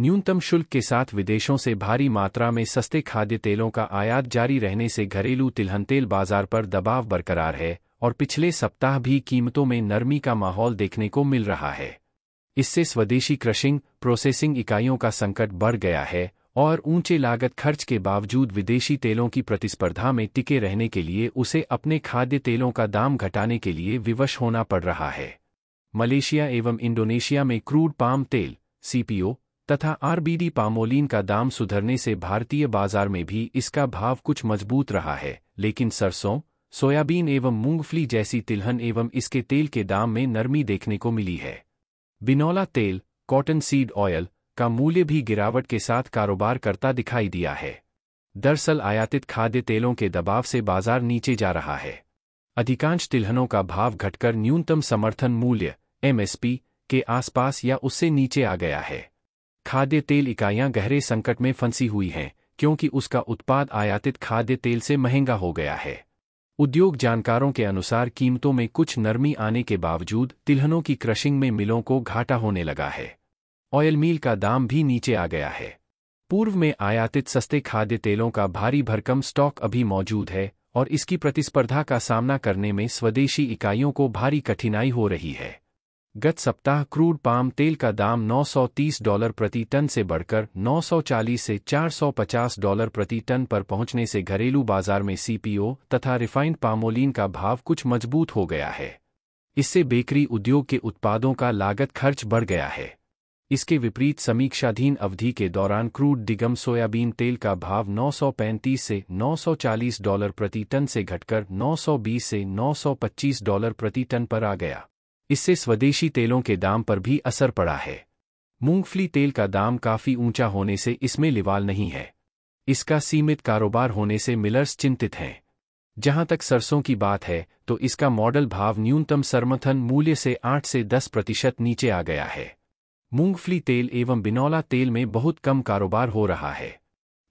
न्यूनतम शुल्क के साथ विदेशों से भारी मात्रा में सस्ते खाद्य तेलों का आयात जारी रहने से घरेलू तिलहन तेल बाजार पर दबाव बरकरार है और पिछले सप्ताह भी कीमतों में नरमी का माहौल देखने को मिल रहा है इससे स्वदेशी क्रशिंग प्रोसेसिंग इकाइयों का संकट बढ़ गया है और ऊंचे लागत खर्च के बावजूद विदेशी तेलों की प्रतिस्पर्धा में टिके रहने के लिए उसे अपने खाद्य तेलों का दाम घटाने के लिए विवश होना पड़ रहा है मलेशिया एवं इंडोनेशिया में क्रूड पाम तेल सीपीओ तथा आरबीडी पामोलिन का दाम सुधरने से भारतीय बाजार में भी इसका भाव कुछ मजबूत रहा है लेकिन सरसों सोयाबीन एवं मूंगफली जैसी तिलहन एवं इसके तेल के दाम में नरमी देखने को मिली है बिनौला तेल कॉटन सीड ऑयल का मूल्य भी गिरावट के साथ कारोबार करता दिखाई दिया है दरअसल आयातित खाद्य तेलों के दबाव से बाजार नीचे जा रहा है अधिकांश तिलहनों का भाव घटकर न्यूनतम समर्थन मूल्य एमएसपी के आसपास या उससे नीचे आ गया है खाद्य तेल इकाइयां गहरे संकट में फंसी हुई हैं क्योंकि उसका उत्पाद आयातित खाद्य तेल से महंगा हो गया है उद्योग जानकारों के अनुसार कीमतों में कुछ नरमी आने के बावजूद तिलहनों की क्रशिंग में मिलों को घाटा होने लगा है ऑयल मील का दाम भी नीचे आ गया है पूर्व में आयातित सस्ते खाद्य तेलों का भारी भरकम स्टॉक अभी मौजूद है और इसकी प्रतिस्पर्धा का सामना करने में स्वदेशी इकाइयों को भारी कठिनाई हो रही है गत सप्ताह क्रूड पाम तेल का दाम 930 डॉलर प्रति टन से बढ़कर 940 से 450 डॉलर प्रति टन पर पहुंचने से घरेलू बाजार में सीपीओ तथा रिफाइंड पामोलिन का भाव कुछ मजबूत हो गया है इससे बेकरी उद्योग के उत्पादों का लागत खर्च बढ़ गया है इसके विपरीत समीक्षाधीन अवधि के दौरान क्रूड दिगम सोयाबीन तेल का भाव 935 से 940 डॉलर प्रति टन से घटकर 920 से 925 डॉलर प्रति टन पर आ गया इससे स्वदेशी तेलों के दाम पर भी असर पड़ा है मूंगफली तेल का दाम काफी ऊंचा होने से इसमें लिवाल नहीं है इसका सीमित कारोबार होने से मिलर्स चिंतित हैं जहां तक सरसों की बात है तो इसका मॉडल भाव न्यूनतम सरमथन मूल्य से 8 से 10 प्रतिशत नीचे आ गया है मूंगफली तेल एवं बिनौला तेल में बहुत कम कारोबार हो रहा है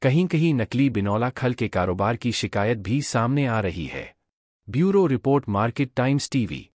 कहीं कहीं नकली बिनौला खल के कारोबार की शिकायत भी सामने आ रही है bureau report market times TV